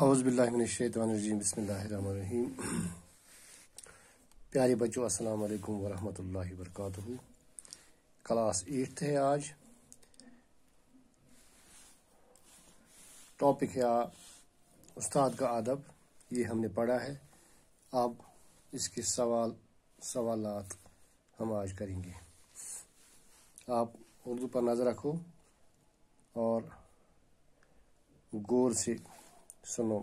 अवज़बिल्लिनशैतरजीम बसमीम प्यारे बच्चों अस्सलाम वालेकुम वरहमतुल्लाहि वरकत क्लास एट्थ है आज टॉपिक है उस्ताद का आदब ये हमने पढ़ा है अब इसके सवाल सवालात हम आज करेंगे आप उर्दू पर नज़र रखो और गौर से सुनो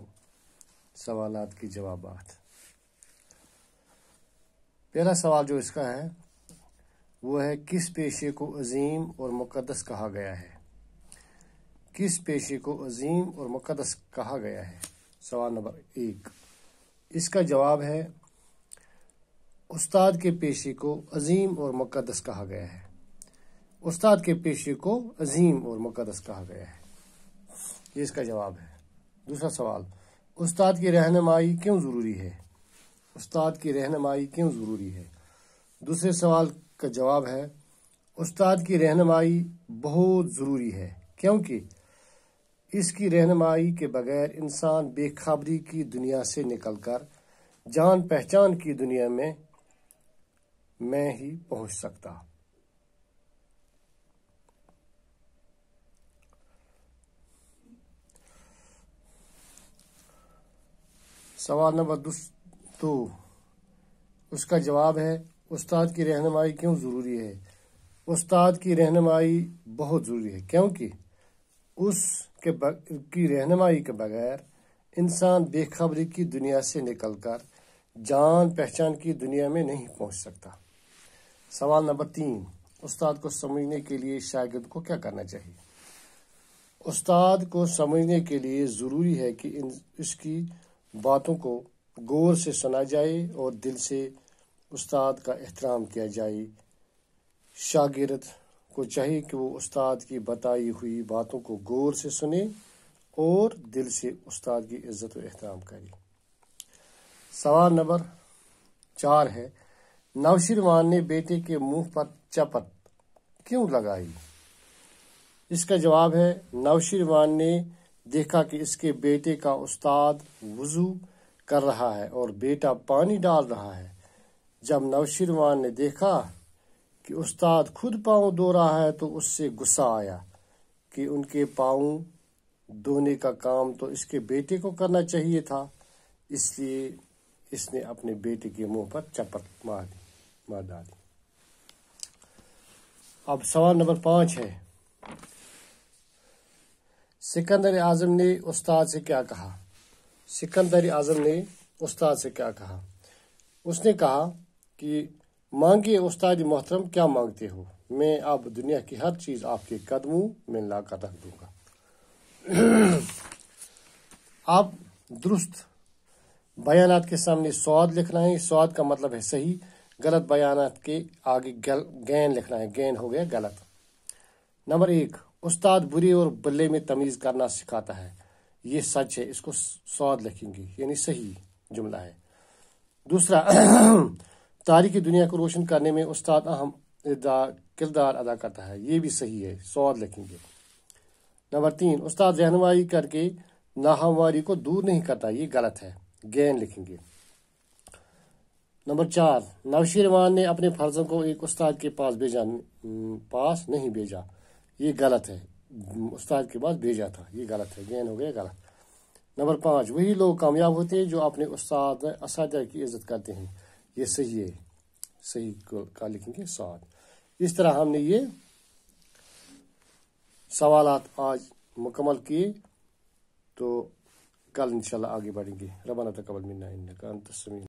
सवाल की जवाब पहला सवाल जो इसका है वो है किस पेशे को अजीम और मुकदस कहा गया है किस पेशे को अजीम और मुकदस कहा गया है सवाल नंबर एक इसका जवाब है उस्ताद के पेशे को अजीम और मुकदस कहा गया है उस्ताद के पेशे को अजीम और मुकदस कहा गया है ये इसका जवाब है दूसरा सवाल उस्ताद की रहनमाई क्यों ज़रूरी है उस्ताद की रहनमाई क्यों ज़रूरी है दूसरे सवाल का जवाब है उस्ताद की रहनमाई बहुत ज़रूरी है क्योंकि इसकी रहनमाई के बगैर इंसान बेखबरी की दुनिया से निकलकर जान पहचान की दुनिया में मैं ही पहुंच सकता सवाल नंबर दो उसका जवाब है उस्ताद की रहनमाई क्यों ज़रूरी है उस्ताद की रहनमाई बहुत ज़रूरी है क्योंकि उसके की रहनमाई के बगैर इंसान बेखबरी की दुनिया से निकलकर जान पहचान की दुनिया में नहीं पहुंच सकता सवाल नंबर तीन उस्ताद को समझने के लिए शागिद को क्या करना चाहिए उस्ताद को समझने के लिए ज़रूरी है कि इसकी बातों को गौर से सुना जाए और दिल से उस्ताद का एहतराम किया जाए शागिरद को चाहिए कि वो उस्ताद की बताई हुई बातों को गौर से सुने और दिल से उस्ताद की इज्जत और एहतराम करे सवाल नंबर चार है नौशिरवान ने बेटे के मुंह पर चपत क्यों लगाई इसका जवाब है नौशिरवान ने देखा कि इसके बेटे का उस्ताद वजू कर रहा है और बेटा पानी डाल रहा है जब नौशीरवान ने देखा कि उस्ताद खुद पाँव धो रहा है तो उससे गुस्सा आया कि उनके पाँव धोने का काम तो इसके बेटे को करना चाहिए था इसलिए इसने अपने बेटे के मुंह पर चपट मार दी मार डाली अब सवाल नंबर पाँच है सिकंदर आजम ने उस्ताद से क्या कहा सिकंदर आजम ने उस्ताद से क्या कहा उसने कहा कि मांगिए उस्ताद मोहतरम क्या मांगते हो मैं अब दुनिया की हर चीज़ आपके कदमों में ला कर रख दूंगा आप दुरुस्त बयान के सामने स्वाद लिखना है स्वाद का मतलब है सही गलत बयान के आगे गैन लिखना है गैन हो गया गलत नंबर एक उस्ताद बुरी और बल्ले में तमीज करना सिखाता है ये सच है इसको सौद लिखेंगे यानी सही जुमला है दूसरा तारीख दुनिया को रोशन करने में उस्ताद अहम किरदार अदा करता है ये भी सही है सौद लिखेंगे नंबर तीन उस्ताद रहनुमाई करके नाहमवारी को दूर नहीं करता ये गलत है गैन लिखेंगे नंबर चार नवशीरवान ने अपने फर्जों को एक उस्ताद के पास भेजा पास नहीं भेजा ये गलत है उस्ताद के पास भेजा था ये गलत है गैन हो गया गलत नंबर पाँच वही लोग कामयाब होते हैं जो अपने उस्ताद इस की इज्जत करते हैं ये सही है सही का लिखेंगे साथ इस तरह हमने ये सवाल आज मुकम्मल किए तो कल इंशाल्लाह आगे बढ़ेंगे रबाना तकबल मिन्ना इन्नका अंतस्मीन